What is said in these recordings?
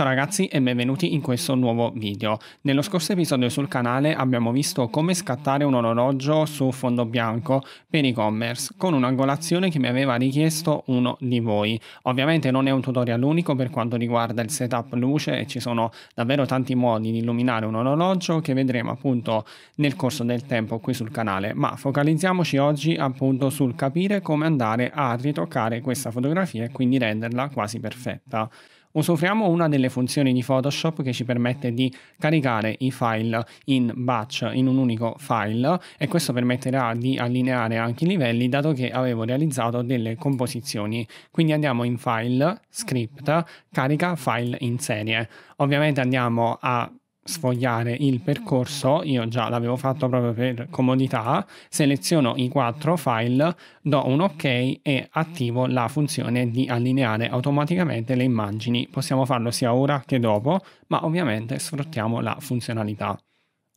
Ciao ragazzi e benvenuti in questo nuovo video. Nello scorso episodio sul canale abbiamo visto come scattare un orologio su fondo bianco per e-commerce con un'angolazione che mi aveva richiesto uno di voi. Ovviamente non è un tutorial unico per quanto riguarda il setup luce e ci sono davvero tanti modi di illuminare un orologio che vedremo appunto nel corso del tempo qui sul canale, ma focalizziamoci oggi appunto sul capire come andare a ritoccare questa fotografia e quindi renderla quasi perfetta. Usufruiamo una delle funzioni di Photoshop che ci permette di caricare i file in batch in un unico file e questo permetterà di allineare anche i livelli dato che avevo realizzato delle composizioni. Quindi andiamo in file, script, carica file in serie. Ovviamente andiamo a sfogliare il percorso, io già l'avevo fatto proprio per comodità, seleziono i quattro file, do un ok e attivo la funzione di allineare automaticamente le immagini. Possiamo farlo sia ora che dopo, ma ovviamente sfruttiamo la funzionalità.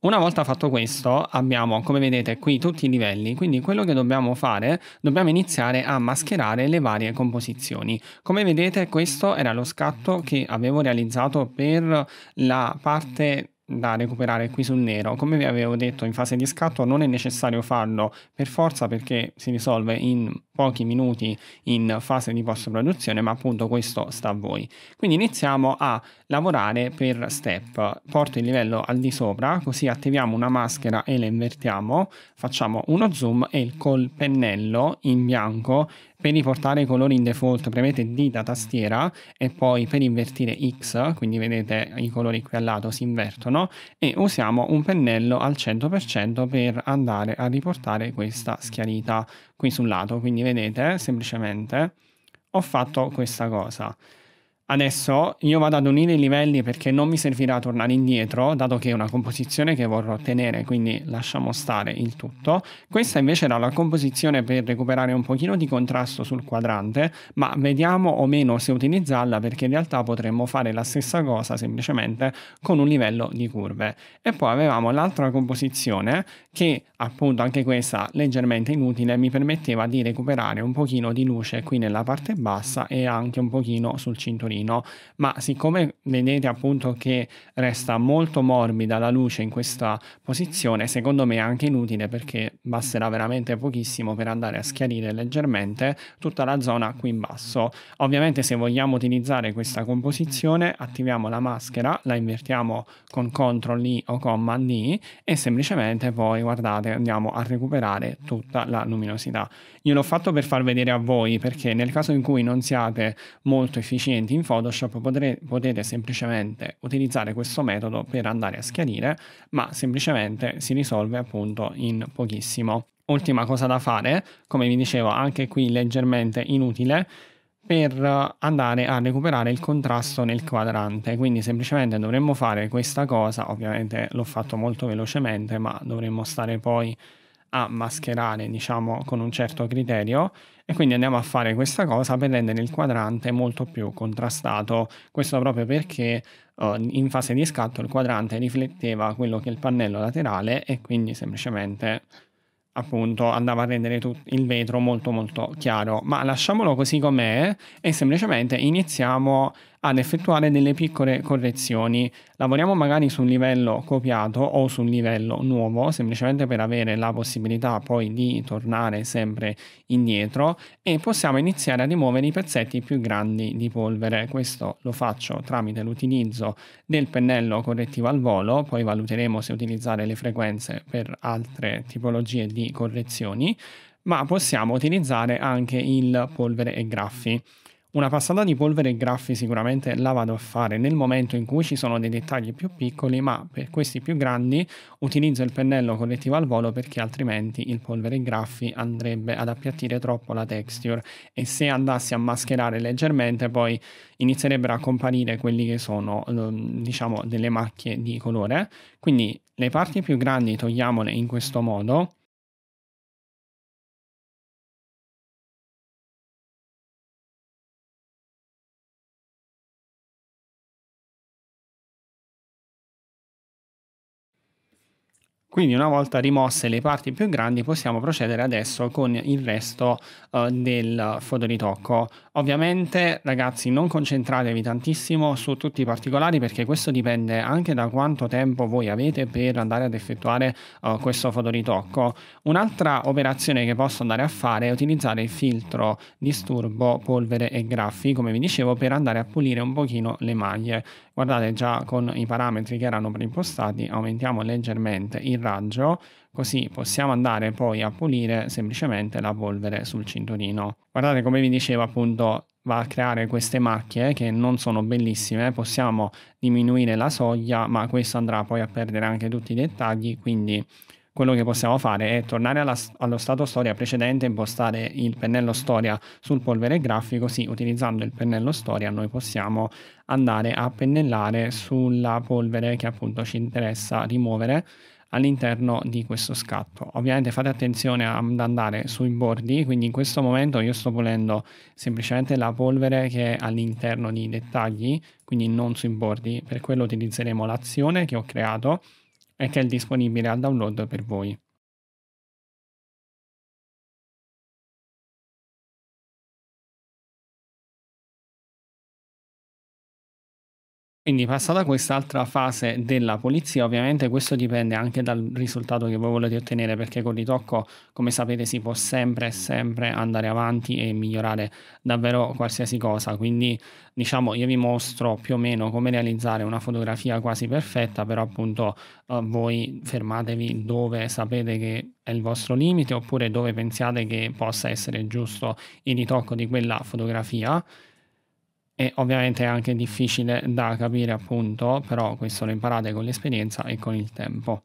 Una volta fatto questo abbiamo come vedete qui tutti i livelli, quindi quello che dobbiamo fare dobbiamo iniziare a mascherare le varie composizioni. Come vedete questo era lo scatto che avevo realizzato per la parte da recuperare qui sul nero. Come vi avevo detto in fase di scatto non è necessario farlo per forza perché si risolve in pochi minuti in fase di post produzione ma appunto questo sta a voi. Quindi iniziamo a lavorare per step. Porto il livello al di sopra così attiviamo una maschera e la invertiamo, facciamo uno zoom e col pennello in bianco per riportare i colori in default premete D da tastiera e poi per invertire X, quindi vedete i colori qui al lato si invertono e usiamo un pennello al 100% per andare a riportare questa schiarita qui sul lato, quindi vedete semplicemente ho fatto questa cosa. Adesso io vado ad unire i livelli perché non mi servirà tornare indietro, dato che è una composizione che vorrò ottenere, quindi lasciamo stare il tutto. Questa invece era la composizione per recuperare un pochino di contrasto sul quadrante, ma vediamo o meno se utilizzarla perché in realtà potremmo fare la stessa cosa semplicemente con un livello di curve. E poi avevamo l'altra composizione che appunto anche questa leggermente inutile mi permetteva di recuperare un pochino di luce qui nella parte bassa e anche un pochino sul cinturino no? Ma siccome vedete appunto che resta molto morbida la luce in questa posizione, secondo me è anche inutile perché basterà veramente pochissimo per andare a schiarire leggermente tutta la zona qui in basso. Ovviamente se vogliamo utilizzare questa composizione attiviamo la maschera, la invertiamo con CTRL I o Command I e semplicemente poi guardate andiamo a recuperare tutta la luminosità. Io l'ho fatto per far vedere a voi perché nel caso in cui non siate molto efficienti in in Photoshop potre, potete semplicemente utilizzare questo metodo per andare a schiarire, ma semplicemente si risolve appunto in pochissimo. Ultima cosa da fare, come vi dicevo anche qui leggermente inutile, per andare a recuperare il contrasto nel quadrante quindi semplicemente dovremmo fare questa cosa ovviamente l'ho fatto molto velocemente ma dovremmo stare poi a mascherare diciamo con un certo criterio e quindi andiamo a fare questa cosa per rendere il quadrante molto più contrastato, questo proprio perché uh, in fase di scatto il quadrante rifletteva quello che è il pannello laterale e quindi semplicemente appunto andava a rendere il vetro molto molto chiaro ma lasciamolo così com'è e semplicemente iniziamo ad effettuare delle piccole correzioni. Lavoriamo magari su un livello copiato o su un livello nuovo, semplicemente per avere la possibilità poi di tornare sempre indietro e possiamo iniziare a rimuovere i pezzetti più grandi di polvere. Questo lo faccio tramite l'utilizzo del pennello correttivo al volo, poi valuteremo se utilizzare le frequenze per altre tipologie di correzioni, ma possiamo utilizzare anche il polvere e graffi. Una passata di polvere e graffi sicuramente la vado a fare nel momento in cui ci sono dei dettagli più piccoli, ma per questi più grandi utilizzo il pennello collettivo al volo perché altrimenti il polvere e graffi andrebbe ad appiattire troppo la texture e se andassi a mascherare leggermente poi inizierebbero a comparire quelli che sono diciamo delle macchie di colore. Quindi le parti più grandi togliamole in questo modo Quindi una volta rimosse le parti più grandi possiamo procedere adesso con il resto eh, del fotoritocco Ovviamente, ragazzi, non concentratevi tantissimo su tutti i particolari perché questo dipende anche da quanto tempo voi avete per andare ad effettuare uh, questo fotoritocco. Un'altra operazione che posso andare a fare è utilizzare il filtro disturbo, polvere e graffi, come vi dicevo, per andare a pulire un pochino le maglie. Guardate già con i parametri che erano preimpostati, aumentiamo leggermente il raggio così possiamo andare poi a pulire semplicemente la polvere sul cinturino. Guardate come vi dicevo appunto va a creare queste macchie che non sono bellissime, possiamo diminuire la soglia ma questo andrà poi a perdere anche tutti i dettagli quindi quello che possiamo fare è tornare alla, allo stato storia precedente impostare il pennello storia sul polvere grafico, sì, utilizzando il pennello storia noi possiamo andare a pennellare sulla polvere che appunto ci interessa rimuovere all'interno di questo scatto. Ovviamente fate attenzione ad andare sui bordi, quindi in questo momento io sto pulendo semplicemente la polvere che è all'interno di dettagli, quindi non sui bordi, per quello utilizzeremo l'azione che ho creato e che è disponibile al download per voi. Quindi passata quest'altra fase della pulizia, ovviamente questo dipende anche dal risultato che voi volete ottenere, perché con ritocco, come sapete, si può sempre sempre andare avanti e migliorare davvero qualsiasi cosa. Quindi, diciamo, io vi mostro più o meno come realizzare una fotografia quasi perfetta, però appunto eh, voi fermatevi dove sapete che è il vostro limite oppure dove pensiate che possa essere giusto il ritocco di quella fotografia e ovviamente è anche difficile da capire appunto, però questo lo imparate con l'esperienza e con il tempo.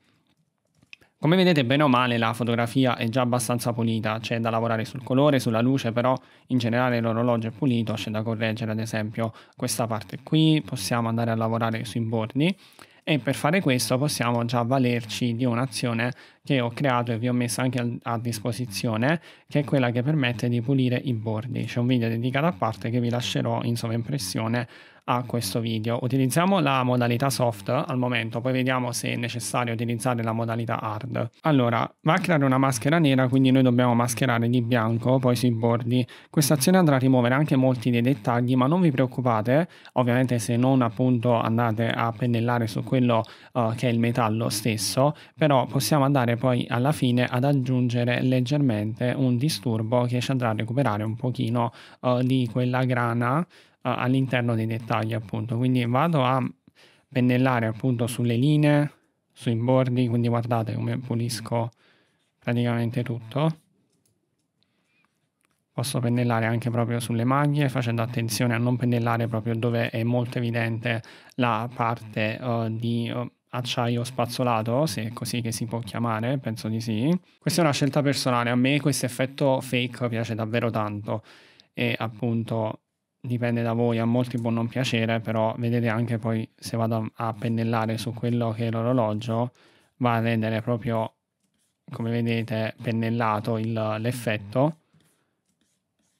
Come vedete bene o male la fotografia è già abbastanza pulita, c'è da lavorare sul colore, sulla luce, però in generale l'orologio è pulito, c'è da correggere ad esempio questa parte qui, possiamo andare a lavorare sui bordi e per fare questo possiamo già valerci di un'azione che ho creato e vi ho messo anche a disposizione che è quella che permette di pulire i bordi c'è un video dedicato a parte che vi lascerò in sovraimpressione a questo video. Utilizziamo la modalità soft al momento, poi vediamo se è necessario utilizzare la modalità hard. Allora, va a creare una maschera nera, quindi noi dobbiamo mascherare di bianco, poi sui bordi. Questa azione andrà a rimuovere anche molti dei dettagli, ma non vi preoccupate, ovviamente se non appunto andate a pennellare su quello uh, che è il metallo stesso, però possiamo andare poi alla fine ad aggiungere leggermente un disturbo che ci andrà a recuperare un pochino uh, di quella grana all'interno dei dettagli appunto quindi vado a pennellare appunto sulle linee sui bordi quindi guardate come pulisco praticamente tutto posso pennellare anche proprio sulle maglie facendo attenzione a non pennellare proprio dove è molto evidente la parte uh, di uh, acciaio spazzolato se è così che si può chiamare penso di sì questa è una scelta personale a me questo effetto fake piace davvero tanto e appunto dipende da voi, a molti può non piacere, però vedete anche poi se vado a pennellare su quello che è l'orologio, va a rendere proprio, come vedete, pennellato il, l'effetto.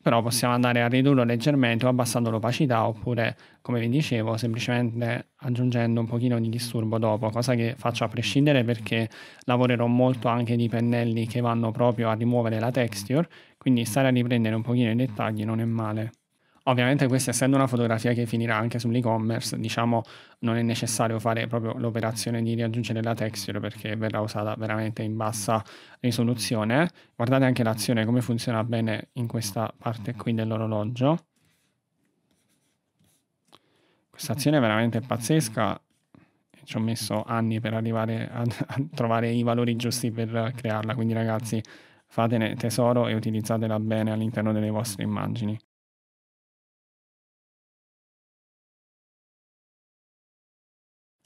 Però possiamo andare a ridurlo leggermente o abbassando l'opacità oppure, come vi dicevo, semplicemente aggiungendo un pochino di disturbo dopo, cosa che faccio a prescindere perché lavorerò molto anche di pennelli che vanno proprio a rimuovere la texture, quindi stare a riprendere un pochino i dettagli non è male. Ovviamente questa essendo una fotografia che finirà anche sull'e-commerce, diciamo non è necessario fare proprio l'operazione di riaggiungere la texture perché verrà usata veramente in bassa risoluzione. Guardate anche l'azione come funziona bene in questa parte qui dell'orologio. Questa azione è veramente pazzesca, ci ho messo anni per arrivare a, a trovare i valori giusti per crearla, quindi ragazzi fatene tesoro e utilizzatela bene all'interno delle vostre immagini.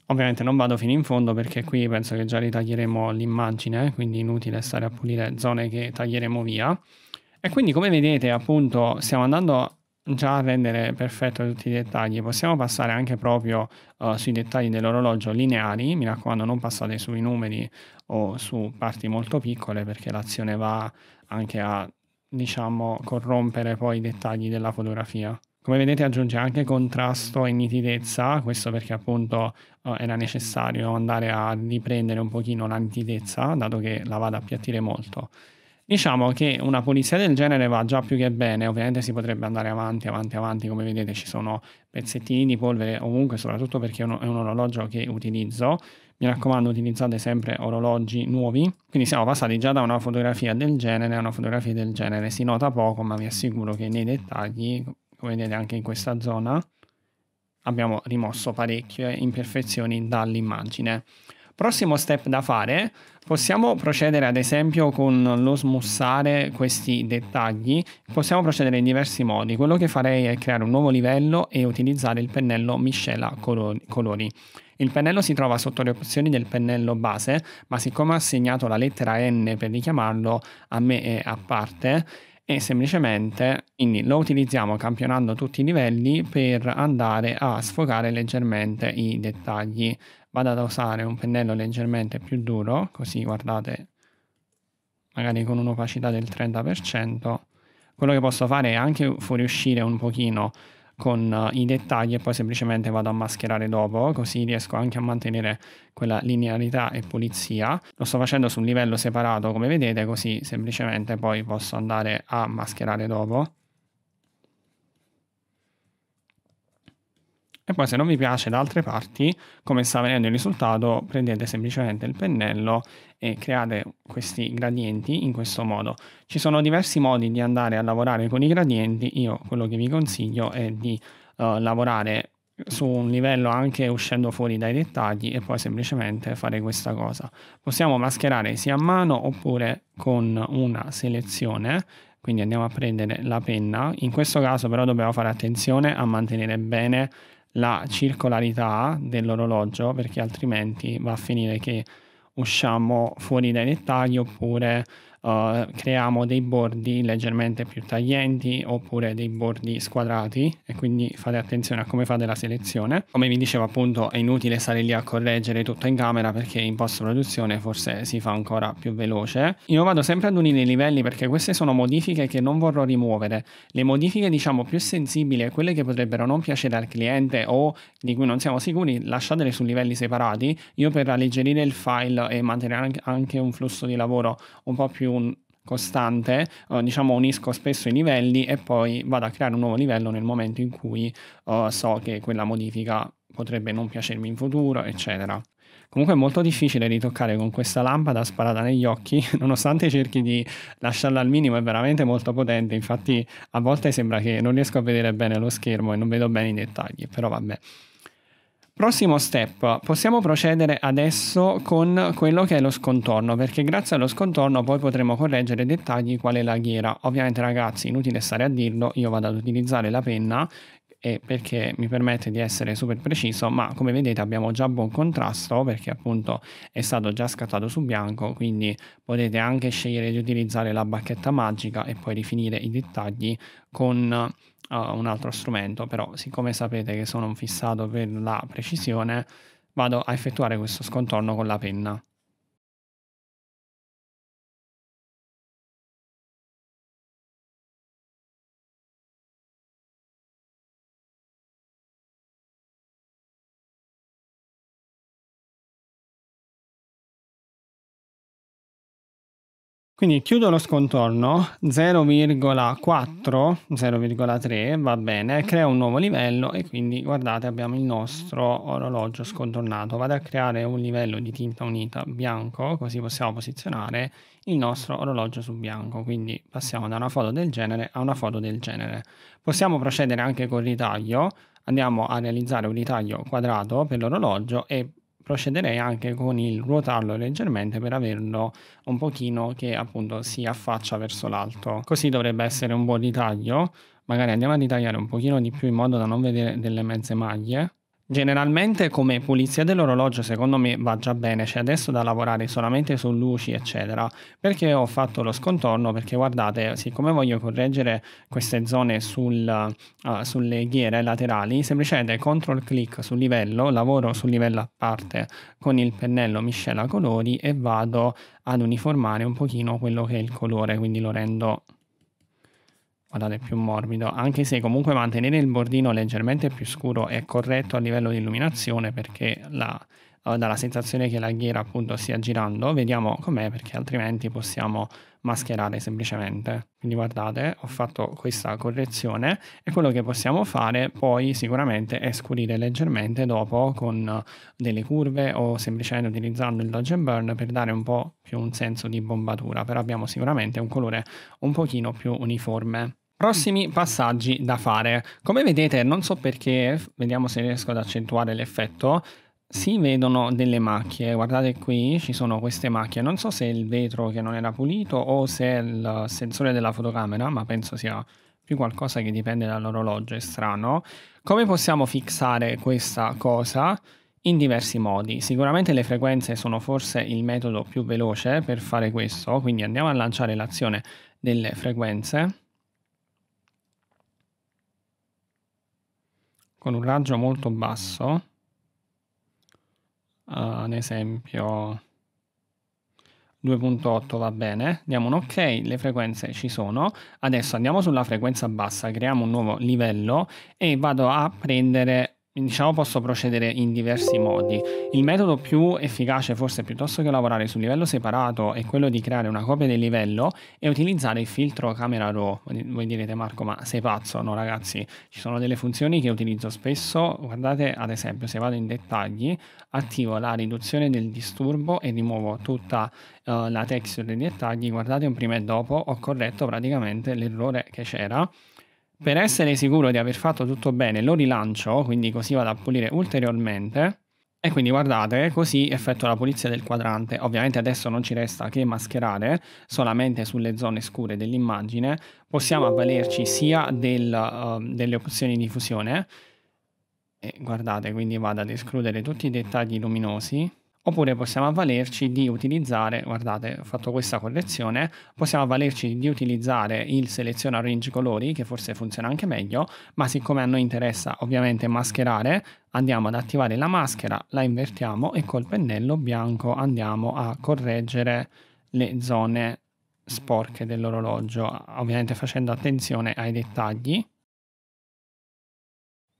Ovviamente non vado fino in fondo perché qui penso che già ritaglieremo l'immagine, eh, quindi inutile stare a pulire zone che taglieremo via. E quindi come vedete appunto stiamo andando già a rendere perfetto tutti i dettagli, possiamo passare anche proprio uh, sui dettagli dell'orologio lineari, mi raccomando non passate sui numeri o su parti molto piccole perché l'azione va anche a diciamo corrompere poi i dettagli della fotografia. Come vedete aggiunge anche contrasto e nitidezza, questo perché appunto eh, era necessario andare a riprendere un pochino la nitidezza, dato che la vado a appiattire molto. Diciamo che una pulizia del genere va già più che bene, ovviamente si potrebbe andare avanti, avanti, avanti, come vedete ci sono pezzettini di polvere ovunque, soprattutto perché è un, è un orologio che utilizzo. Mi raccomando utilizzate sempre orologi nuovi, quindi siamo passati già da una fotografia del genere a una fotografia del genere, si nota poco ma vi assicuro che nei dettagli come vedete anche in questa zona abbiamo rimosso parecchie imperfezioni dall'immagine. Prossimo step da fare, possiamo procedere ad esempio con lo smussare questi dettagli, possiamo procedere in diversi modi, quello che farei è creare un nuovo livello e utilizzare il pennello miscela colori. Il pennello si trova sotto le opzioni del pennello base, ma siccome ho assegnato la lettera N per richiamarlo, a me è a parte, e semplicemente quindi lo utilizziamo campionando tutti i livelli per andare a sfogare leggermente i dettagli. Vado ad usare un pennello leggermente più duro, così guardate, magari con un'opacità del 30%. Quello che posso fare è anche fuoriuscire un pochino con eh, i dettagli e poi semplicemente vado a mascherare dopo, così riesco anche a mantenere quella linearità e pulizia. Lo sto facendo su un livello separato come vedete, così semplicemente poi posso andare a mascherare dopo. e poi se non vi piace da altre parti come sta avvenendo il risultato prendete semplicemente il pennello e create questi gradienti in questo modo ci sono diversi modi di andare a lavorare con i gradienti io quello che vi consiglio è di uh, lavorare su un livello anche uscendo fuori dai dettagli e poi semplicemente fare questa cosa possiamo mascherare sia a mano oppure con una selezione quindi andiamo a prendere la penna in questo caso però dobbiamo fare attenzione a mantenere bene la circolarità dell'orologio perché altrimenti va a finire che usciamo fuori dai dettagli oppure eh, creiamo dei bordi leggermente più taglienti oppure dei bordi squadrati e quindi fate attenzione a come fate la selezione. Come vi dicevo appunto è inutile stare lì a correggere tutto in camera perché in post produzione forse si fa ancora più veloce. Io vado sempre ad unire i livelli perché queste sono modifiche che non vorrò rimuovere. Le modifiche diciamo più sensibili e quelle che potrebbero non piacere al cliente o di cui non siamo sicuri lasciatele su livelli separati. Io per alleggerire il file e mantenere anche un flusso di lavoro un po' più un costante, eh, diciamo unisco spesso i livelli e poi vado a creare un nuovo livello nel momento in cui eh, so che quella modifica potrebbe non piacermi in futuro, eccetera. Comunque è molto difficile ritoccare con questa lampada sparata negli occhi, nonostante cerchi di lasciarla al minimo, è veramente molto potente, infatti a volte sembra che non riesco a vedere bene lo schermo e non vedo bene i dettagli, però vabbè. Prossimo step, possiamo procedere adesso con quello che è lo scontorno, perché grazie allo scontorno poi potremo correggere dettagli quale la ghiera. Ovviamente ragazzi, inutile stare a dirlo, io vado ad utilizzare la penna perché mi permette di essere super preciso, ma come vedete abbiamo già buon contrasto perché appunto è stato già scattato su bianco, quindi potete anche scegliere di utilizzare la bacchetta magica e poi rifinire i dettagli con uh, un altro strumento, però siccome sapete che sono fissato per la precisione, vado a effettuare questo scontorno con la penna. Quindi chiudo lo scontorno 0,4, 0,3, va bene, crea un nuovo livello e quindi guardate abbiamo il nostro orologio scontornato. Vado a creare un livello di tinta unita bianco, così possiamo posizionare il nostro orologio su bianco. Quindi passiamo da una foto del genere a una foto del genere. Possiamo procedere anche col ritaglio, andiamo a realizzare un ritaglio quadrato per l'orologio e procederei anche con il ruotarlo leggermente per averlo un pochino che appunto si affaccia verso l'alto. Così dovrebbe essere un buon ritaglio, magari andiamo a ritagliare un pochino di più in modo da non vedere delle mezze maglie Generalmente come pulizia dell'orologio secondo me va già bene, c'è cioè, adesso da lavorare solamente su luci eccetera, perché ho fatto lo scontorno, perché guardate, siccome voglio correggere queste zone sul, uh, sulle ghiere laterali, semplicemente control clic sul livello, lavoro sul livello a parte con il pennello miscela colori e vado ad uniformare un pochino quello che è il colore, quindi lo rendo guardate più morbido, anche se comunque mantenere il bordino leggermente più scuro è corretto a livello di illuminazione perché la, eh, dalla sensazione che la ghiera appunto stia girando, vediamo com'è perché altrimenti possiamo mascherare semplicemente. Quindi guardate, ho fatto questa correzione e quello che possiamo fare poi sicuramente è scurire leggermente dopo con delle curve o semplicemente utilizzando il dodge and burn per dare un po' più un senso di bombatura, però abbiamo sicuramente un colore un pochino più uniforme. Prossimi passaggi da fare. Come vedete, non so perché, vediamo se riesco ad accentuare l'effetto, si vedono delle macchie, guardate qui ci sono queste macchie, non so se è il vetro che non era pulito o se è il sensore della fotocamera, ma penso sia più qualcosa che dipende dall'orologio, è strano. Come possiamo fissare questa cosa? In diversi modi, sicuramente le frequenze sono forse il metodo più veloce per fare questo, quindi andiamo a lanciare l'azione delle frequenze con un raggio molto basso, eh, ad esempio 2.8 va bene, diamo un ok, le frequenze ci sono, adesso andiamo sulla frequenza bassa, creiamo un nuovo livello e vado a prendere diciamo posso procedere in diversi modi. Il metodo più efficace forse piuttosto che lavorare su livello separato è quello di creare una copia del livello e utilizzare il filtro camera raw. Voi direte Marco ma sei pazzo? No ragazzi, ci sono delle funzioni che utilizzo spesso, guardate ad esempio se vado in dettagli attivo la riduzione del disturbo e rimuovo tutta uh, la texture dei dettagli, guardate un prima e dopo ho corretto praticamente l'errore che c'era per essere sicuro di aver fatto tutto bene lo rilancio, quindi così vado a pulire ulteriormente. E quindi guardate, così effettuo la pulizia del quadrante. Ovviamente adesso non ci resta che mascherare, solamente sulle zone scure dell'immagine. Possiamo avvalerci sia del, uh, delle opzioni di fusione, e guardate, quindi vado ad escludere tutti i dettagli luminosi, Oppure possiamo avvalerci di utilizzare, guardate, ho fatto questa collezione, possiamo avvalerci di utilizzare il seleziona range colori, che forse funziona anche meglio, ma siccome a noi interessa ovviamente mascherare, andiamo ad attivare la maschera, la invertiamo e col pennello bianco andiamo a correggere le zone sporche dell'orologio, ovviamente facendo attenzione ai dettagli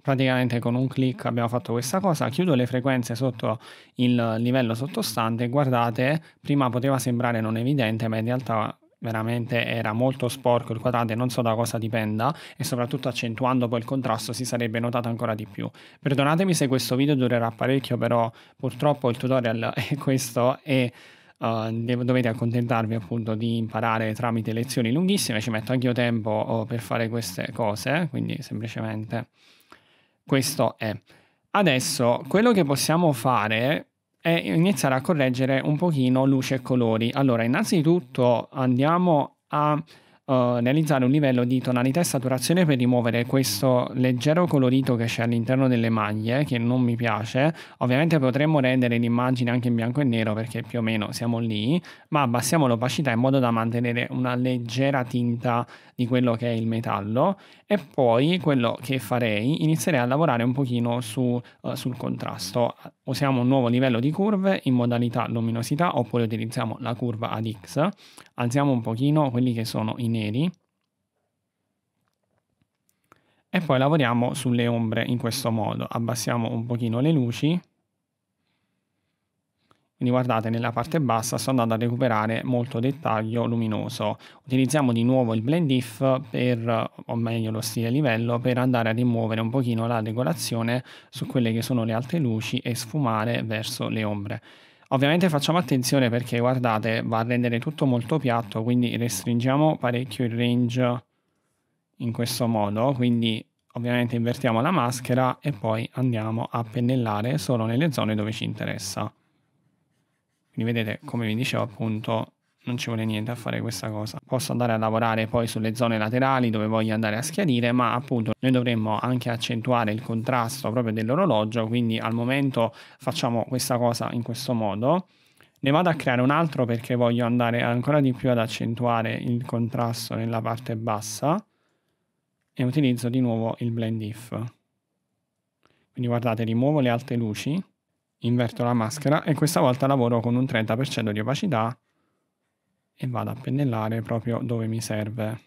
praticamente con un clic abbiamo fatto questa cosa, chiudo le frequenze sotto il livello sottostante, guardate, prima poteva sembrare non evidente, ma in realtà veramente era molto sporco il quadrante, non so da cosa dipenda e soprattutto accentuando poi il contrasto si sarebbe notato ancora di più. Perdonatemi se questo video durerà parecchio, però purtroppo il tutorial è questo e uh, dovete accontentarvi appunto di imparare tramite lezioni lunghissime, ci metto anche io tempo oh, per fare queste cose, quindi semplicemente questo è. Adesso quello che possiamo fare è iniziare a correggere un pochino luce e colori. Allora, innanzitutto andiamo a eh, realizzare un livello di tonalità e saturazione per rimuovere questo leggero colorito che c'è all'interno delle maglie, che non mi piace. Ovviamente potremmo rendere l'immagine anche in bianco e nero perché più o meno siamo lì, ma abbassiamo l'opacità in modo da mantenere una leggera tinta di quello che è il metallo e poi quello che farei inizierei a lavorare un pochino su, uh, sul contrasto usiamo un nuovo livello di curve in modalità luminosità oppure utilizziamo la curva ad X, alziamo un pochino quelli che sono i neri e poi lavoriamo sulle ombre in questo modo, abbassiamo un pochino le luci quindi guardate nella parte bassa sto andando a recuperare molto dettaglio luminoso. Utilizziamo di nuovo il blend if per, o meglio lo stile livello, per andare a rimuovere un pochino la regolazione su quelle che sono le altre luci e sfumare verso le ombre. Ovviamente facciamo attenzione perché guardate va a rendere tutto molto piatto quindi restringiamo parecchio il range in questo modo quindi ovviamente invertiamo la maschera e poi andiamo a pennellare solo nelle zone dove ci interessa. Quindi vedete, come vi dicevo appunto, non ci vuole niente a fare questa cosa. Posso andare a lavorare poi sulle zone laterali dove voglio andare a schiarire, ma appunto noi dovremmo anche accentuare il contrasto proprio dell'orologio, quindi al momento facciamo questa cosa in questo modo. Ne vado a creare un altro perché voglio andare ancora di più ad accentuare il contrasto nella parte bassa e utilizzo di nuovo il blend if. Quindi guardate, rimuovo le alte luci inverto la maschera e questa volta lavoro con un 30% di opacità e vado a pennellare proprio dove mi serve.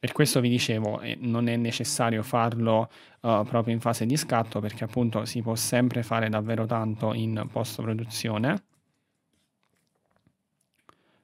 Per questo vi dicevo, eh, non è necessario farlo uh, proprio in fase di scatto perché appunto si può sempre fare davvero tanto in post-produzione.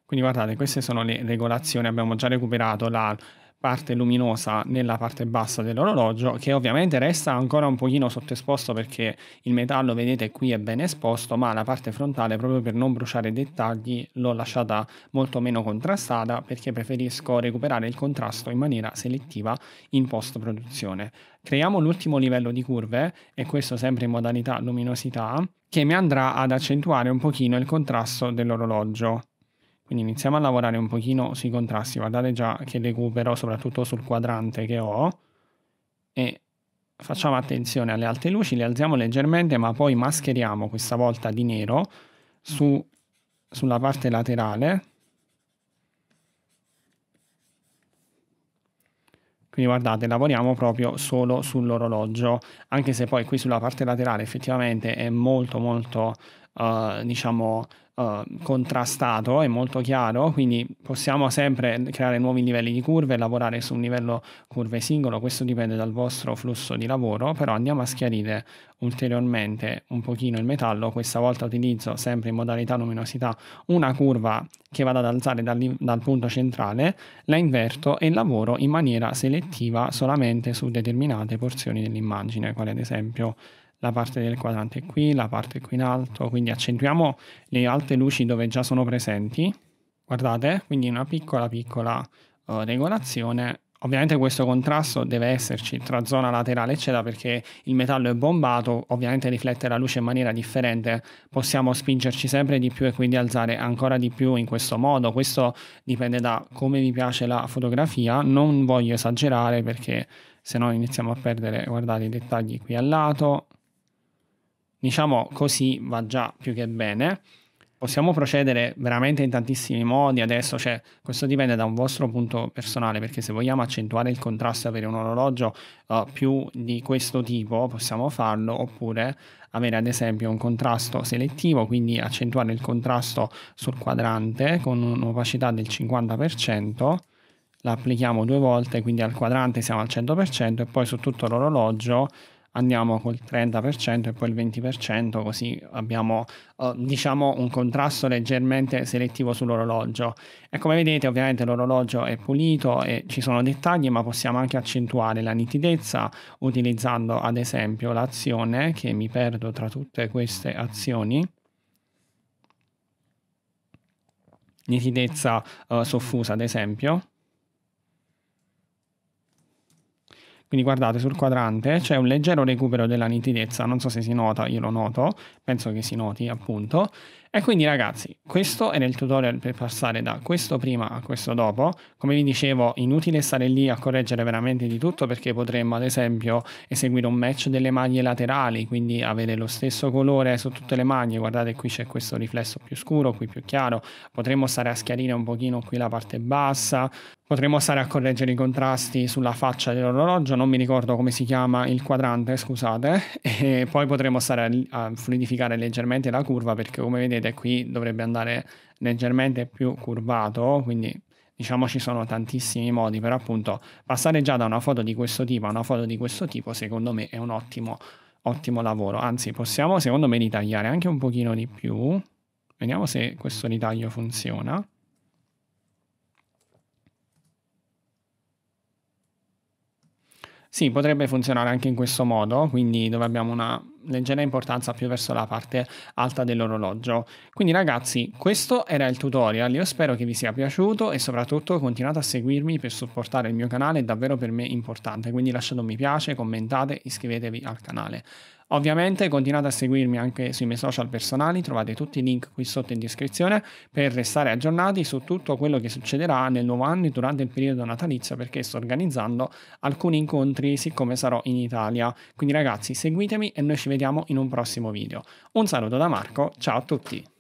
Quindi guardate, queste sono le regolazioni, abbiamo già recuperato la parte luminosa nella parte bassa dell'orologio che ovviamente resta ancora un pochino sottoesposto perché il metallo vedete qui è ben esposto ma la parte frontale proprio per non bruciare i dettagli l'ho lasciata molto meno contrastata perché preferisco recuperare il contrasto in maniera selettiva in post produzione. Creiamo l'ultimo livello di curve e questo sempre in modalità luminosità che mi andrà ad accentuare un pochino il contrasto dell'orologio. Quindi iniziamo a lavorare un pochino sui contrasti, guardate già che recupero soprattutto sul quadrante che ho e facciamo attenzione alle alte luci, le alziamo leggermente ma poi mascheriamo questa volta di nero su, sulla parte laterale. Quindi guardate, lavoriamo proprio solo sull'orologio, anche se poi qui sulla parte laterale effettivamente è molto molto uh, diciamo, uh, contrastato, è molto chiaro, quindi possiamo sempre creare nuovi livelli di curve, lavorare su un livello curve singolo, questo dipende dal vostro flusso di lavoro, però andiamo a schiarire ulteriormente un pochino il metallo, questa volta utilizzo sempre in modalità luminosità una curva che vado ad alzare dal, dal punto centrale, la inverto e lavoro in maniera selettiva solamente su determinate porzioni dell'immagine, quale ad esempio la parte del quadrante qui, la parte qui in alto, quindi accentuiamo le alte luci dove già sono presenti. Guardate, quindi una piccola piccola uh, regolazione. Ovviamente questo contrasto deve esserci tra zona laterale eccetera perché il metallo è bombato, ovviamente riflette la luce in maniera differente, possiamo spingerci sempre di più e quindi alzare ancora di più in questo modo, questo dipende da come vi piace la fotografia, non voglio esagerare perché se no iniziamo a perdere, guardate i dettagli qui al lato, Diciamo così va già più che bene. Possiamo procedere veramente in tantissimi modi, adesso cioè, questo dipende da un vostro punto personale, perché se vogliamo accentuare il contrasto e avere un orologio uh, più di questo tipo possiamo farlo, oppure avere ad esempio un contrasto selettivo, quindi accentuare il contrasto sul quadrante con un'opacità del 50%, la applichiamo due volte, quindi al quadrante siamo al 100% e poi su tutto l'orologio andiamo col 30% e poi il 20%, così abbiamo eh, diciamo un contrasto leggermente selettivo sull'orologio. E come vedete ovviamente l'orologio è pulito e ci sono dettagli, ma possiamo anche accentuare la nitidezza utilizzando ad esempio l'azione che mi perdo tra tutte queste azioni. Nitidezza uh, soffusa ad esempio Quindi guardate sul quadrante c'è un leggero recupero della nitidezza, non so se si nota, io lo noto, penso che si noti appunto. E quindi ragazzi, questo era il tutorial per passare da questo prima a questo dopo. Come vi dicevo, inutile stare lì a correggere veramente di tutto perché potremmo ad esempio eseguire un match delle maglie laterali, quindi avere lo stesso colore su tutte le maglie. Guardate qui c'è questo riflesso più scuro, qui più chiaro. Potremmo stare a schiarire un pochino qui la parte bassa, Potremmo stare a correggere i contrasti sulla faccia dell'orologio, non mi ricordo come si chiama il quadrante, scusate, e poi potremmo stare a, fluidificare leggermente la curva perché come vedete qui dovrebbe andare leggermente più curvato, quindi diciamo ci sono tantissimi modi, però appunto passare già da una foto di questo tipo a una foto di questo tipo secondo me è un ottimo, ottimo lavoro, anzi possiamo secondo me ritagliare anche un pochino di più, vediamo se questo ritaglio funziona. Sì, potrebbe funzionare anche in questo modo, quindi dove abbiamo una leggera importanza più verso la parte alta dell'orologio. Quindi ragazzi, questo era il tutorial, io spero che vi sia piaciuto e soprattutto continuate a seguirmi per supportare il mio canale, è davvero per me importante, quindi lasciate un mi piace, commentate, iscrivetevi al canale. Ovviamente continuate a seguirmi anche sui miei social personali, trovate tutti i link qui sotto in descrizione per restare aggiornati su tutto quello che succederà nel nuovo anno e durante il periodo natalizio perché sto organizzando alcuni incontri siccome sarò in Italia. Quindi ragazzi seguitemi e noi ci vediamo vediamo in un prossimo video. Un saluto da Marco, ciao a tutti!